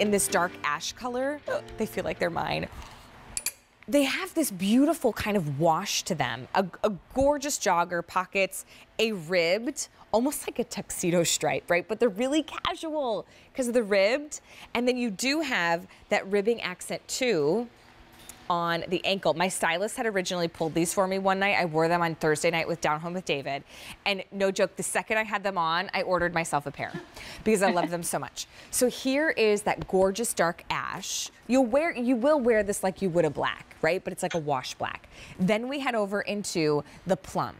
in this dark ash color. They feel like they're mine. They have this beautiful kind of wash to them, a, a, gorgeous jogger, pockets, a ribbed, almost like a tuxedo stripe, right? But they're really casual because of the ribbed. And then you do have that ribbing accent too on the ankle. My stylist had originally pulled these for me one night. I wore them on Thursday night with Down Home with David. And no joke, the second I had them on, I ordered myself a pair because I love them so much. So here is that gorgeous dark ash. You'll wear, you will wear this like you would a black, right? But it's like a wash black. Then we head over into the plum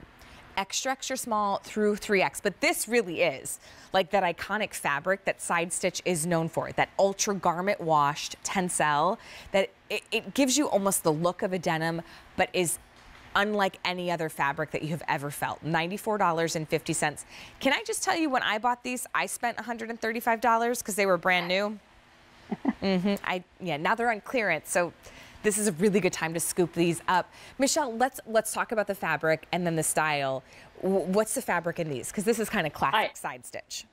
extra, extra small through 3X. But this really is like that iconic fabric that Side Stitch is known for, that ultra garment washed tencel that it, it gives you almost the look of a denim, but is unlike any other fabric that you have ever felt. $94.50. Can I just tell you when I bought these, I spent $135 because they were brand new. mm -hmm. I yeah, now they're on clearance, so this is a really good time to scoop these up. Michelle, let's let's talk about the fabric and then the style. W what's the fabric in these? Because this is kind of classic I side stitch.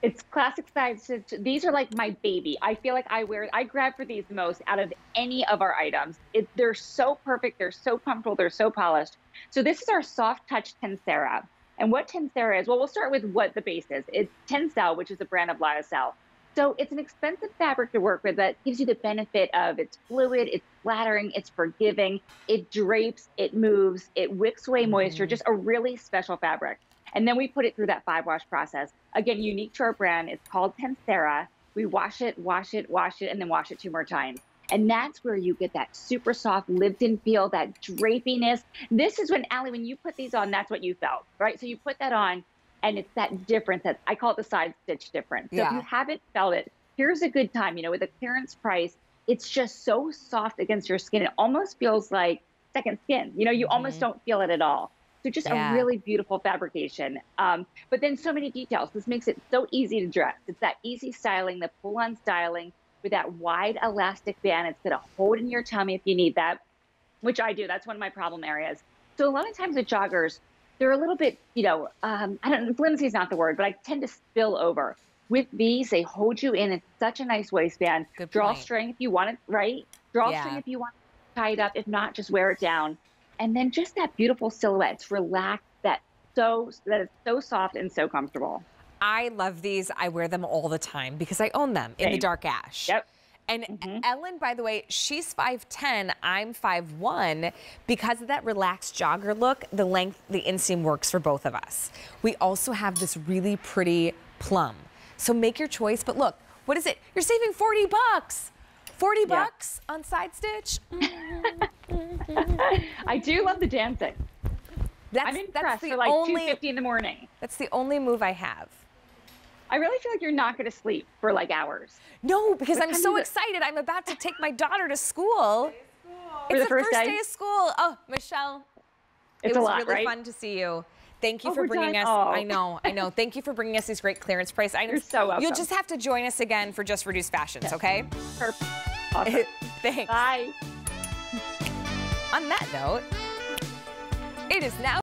It's classic side stitch. These are like my baby. I feel like I wear, I grab for these most out of any of our items. It, they're so perfect. They're so comfortable. They're so polished. So this is our soft touch Tensera. And what Tensera is, well, we'll start with what the base is. It's Tencel, which is a brand of Lyocell. So it's an expensive fabric to work with that gives you the benefit of it's fluid, it's flattering, it's forgiving, it drapes, it moves, it wicks away moisture, mm. just a really special fabric. And then we put it through that five wash process. Again, unique to our brand, it's called Tensera. We wash it, wash it, wash it, and then wash it two more times. And that's where you get that super soft lived in feel, that drapiness. This is when, Allie, when you put these on, that's what you felt, right? So you put that on, and it's that difference that I call it the side stitch difference. So yeah. if you haven't felt it, here's a good time. You know, with a clearance price, it's just so soft against your skin. It almost feels like second skin. You know, you mm-hmm. almost don't feel it at all. So just yeah. a really beautiful fabrication. Um, but then so many details. This makes it so easy to dress. It's that easy styling, the pull-on styling with that wide elastic band. It's gonna hold in your tummy if you need that, which I do. That's one of my problem areas. So a lot of times with joggers, they're a little bit, you know, um, I don't know, flimsy is not the word, but I tend to spill over. With these, they hold you in in such a nice waistband. Good Drawstring if you want it, right? Drawstring yeah. if you want to tie it up. If not, just wear it down. And then just that beautiful silhouette. It's relaxed, that so that it's so soft and so comfortable. I love these. I wear them all the time because I own them Same. in the dark ash. Yep. And mm-hmm. Ellen, by the way, she's 5'10, I'm 5'1. Because of that relaxed jogger look, the length, the inseam works for both of us. We also have this really pretty plum. So make your choice, but look, what is it? You're saving 40 bucks. 40 bucks yeah. on side stitch. Mm-hmm. I do love the dancing. That's, I'm impressed that's the for like only, 2.50 in the morning. That's the only move I have. I really feel like you're not going to sleep for like hours. No, because what I'm so excited. I'm about to take my daughter to school. school. It's the, the, first, first day? day? of school. Oh, Michelle, it's it was lot, really right? fun to see you. Thank you oh, for bringing us. Oh. I know, I know. Thank you for bringing us these great clearance price items. You're so welcome. You'll just have to join us again for Just Reduced Fashions, yes. okay? Perfect. Awesome. Thanks. Bye. On that note, it is now.